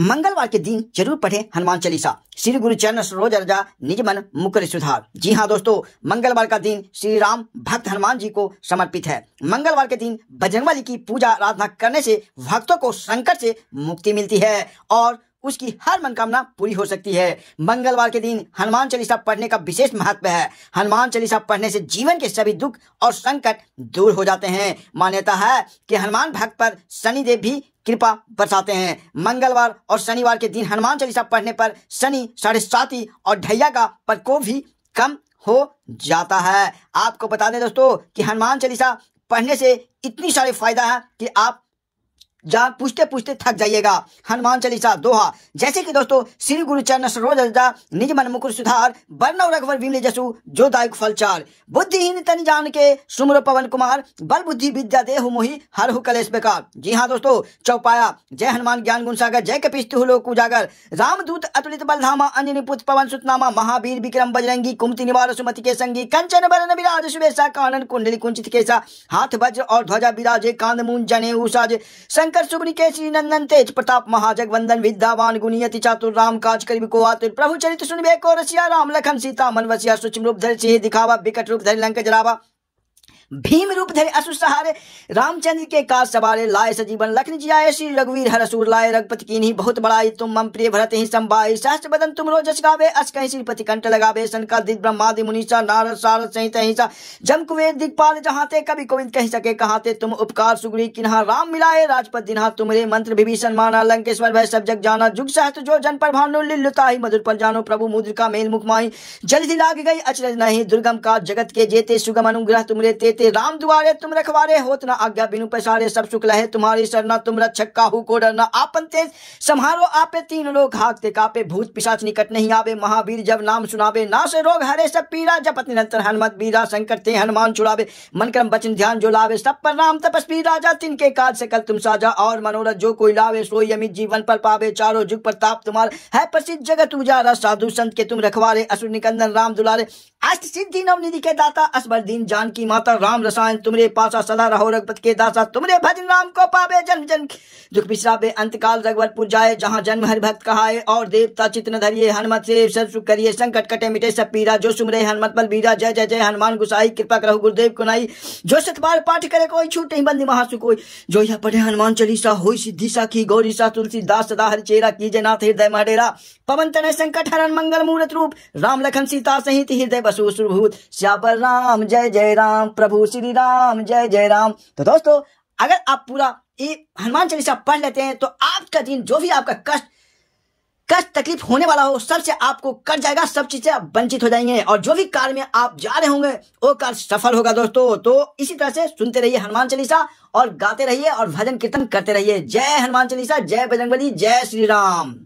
मंगलवार के दिन जरूर पढ़ें हनुमान चालीसा श्री गुरु चरण सरोज अर्जा निज मन मुकर सुधार जी हाँ दोस्तों मंगलवार का दिन श्री राम भक्त हनुमान जी को समर्पित है मंगलवार के दिन बजरंगबली की पूजा आराधना करने से भक्तों को संकट से मुक्ति मिलती है और उसकी हर मनोकामना पूरी हो सकती है मंगलवार के दिन हनुमान चालीसा पढ़ने का विशेष महत्व है हनुमान चालीसा पढ़ने से जीवन के सभी दुख और संकट दूर हो जाते हैं मान्यता है कि हनुमान भक्त पर शनिदेव भी कृपा बरसाते हैं मंगलवार और शनिवार के दिन हनुमान चालीसा पढ़ने पर शनि साढ़े साथी और ढैया का प्रकोप भी कम हो जाता है आपको बता दें दोस्तों कि हनुमान चालीसा पढ़ने से इतनी सारी फायदा है कि आप जान पूछते पूछते थक जाइएगा हनुमान चालीसा दोहा जैसे कि दोस्तों श्री गुरु चरण सरोज अजा निज मन मुकुर सुधार बर्णव रघुवर विमल जसु जो दायक फलचार बुद्धिहीन तन जान के सुमर पवन कुमार बल बुद्धि विद्या देहु मोहि हर हु कलेश बेकार जी हाँ दोस्तों चौपाया जय हनुमान ज्ञान गुण सागर जय कपिस्त लोक उजागर राम दूत अतुलित बल धामा अंजनी पुत्र पवन सुतनामा महावीर विक्रम बजरंगी कुमति निवार सुमति के संगी कंचन बरन विराज सुबेशा कानन कुंडली कुंचित केसा हाथ वज्र और ध्वजा विराजे कांद मून जने उसाज संग शंकर श्री नंदन तेज प्रताप महाजगवंदन विद्यावान गुणियति चातुर राम काज करीब को आतुर प्रभु चरित सुनबे को रसिया राम लखन सीता मन वसिया सूक्ष्म रूप धर सिंह दिखावा विकट रूप धर लंक जरावा भीम रूप धरे असु सहारे रामचंद्र के काज सवारे लाए सजीवन लखन जियाए श्री रघुवीर हर असुर लाए रघुपति नहीं बहुत बड़ाई तुम मम प्रिय भरत ही संभाई सहस्त्र बदन तुम रोज गावे अस कहीं श्रीपति कंठ लगावे शनका दिद ब्रह्मादि मुनीषा नारद सारद सहित अहिंसा जम कुबेर दिग्पाल ते कभी कोविंद कहीं सके ते तुम उपकार सुगरी किन्हा राम मिलाए राजपत दिन्हा तुम्हरे मंत्र विभीषण माना लंकेश्वर भय सब जग जाना जुग सहस्त्र जो जन पर भानु ही मधुर पर जानो प्रभु मुद्र का मेल मुख माही जल्दी लाग गई अचरज नहीं दुर्गम का जगत के जेते सुगम अनुग्रह तुमरे तेते ते राम दुआरे तुम रखवारे होत ना आज्ञा बिनु पैसारे सब सुख लहे तुम्हारी सरना तुम रक्षक काहू को डरना आपन तेज संहारो आपे तीन लोग हाकते कापे भूत पिशाच निकट नहीं आवे महावीर जब नाम सुनावे ना से रोग हरे सब पीरा जपत निरंतर हनुमत बीरा संकट ते हनुमान छुड़ावे मन क्रम वचन ध्यान जो लावे सब पर राम तपस्वी राजा तिनके से कल तुम साजा और मनोरथ जो कोई लावे सोई अमित जीवन पर पावे चारों जुग प्रताप तुम्हार है प्रसिद्ध जगत उजारा साधु संत के तुम रखवारे असुर निकंदन राम दुलारे अष्ट सिद्धि नवनिधि के दाता असबर दीन जान की माता राम रसायन तुमरे पासा सदा रहो रघुपत के दासा तुमरे भजन राम को पावे जन जन दुख बिसरावे अंतकाल रघुवरपुर जाए जहाँ जन्म हरि भक्त कहाए और देवता चित्र धरिए हनुमत से सब सुख करिए संकट कटे मिटे सब पीरा जो सुमरे हनुमत बल बीरा जय जय जय हनुमान गुसाई कृपा करो गुरुदेव कुनाई जो सतबार पाठ करे कोई छूट नहीं बंदी महासु कोई जो यह पढ़े हनुमान चालीसा हो सिद्धि सा की गौरी सा तुलसी दास सदा हरि चेरा की जनाथ हृदय मडेरा पवन तन संकट हरण मंगल मूर्त रूप राम लखन सीता सहित हृदय बसु सुरभूत श्यापर राम जय जय राम प्रभु प्रभु श्री राम जय जय राम तो दोस्तों अगर आप पूरा ये हनुमान चालीसा पढ़ लेते हैं तो आपका दिन जो भी आपका कष्ट कष्ट तकलीफ होने वाला हो सबसे आपको कट जाएगा सब चीज से आप वंचित हो जाएंगे और जो भी कार्य में आप जा रहे होंगे वो कार्य सफल होगा दोस्तों तो इसी तरह से सुनते रहिए हनुमान चालीसा और गाते रहिए और भजन कीर्तन करते रहिए जय हनुमान चालीसा जय बजरंगबली जय श्री राम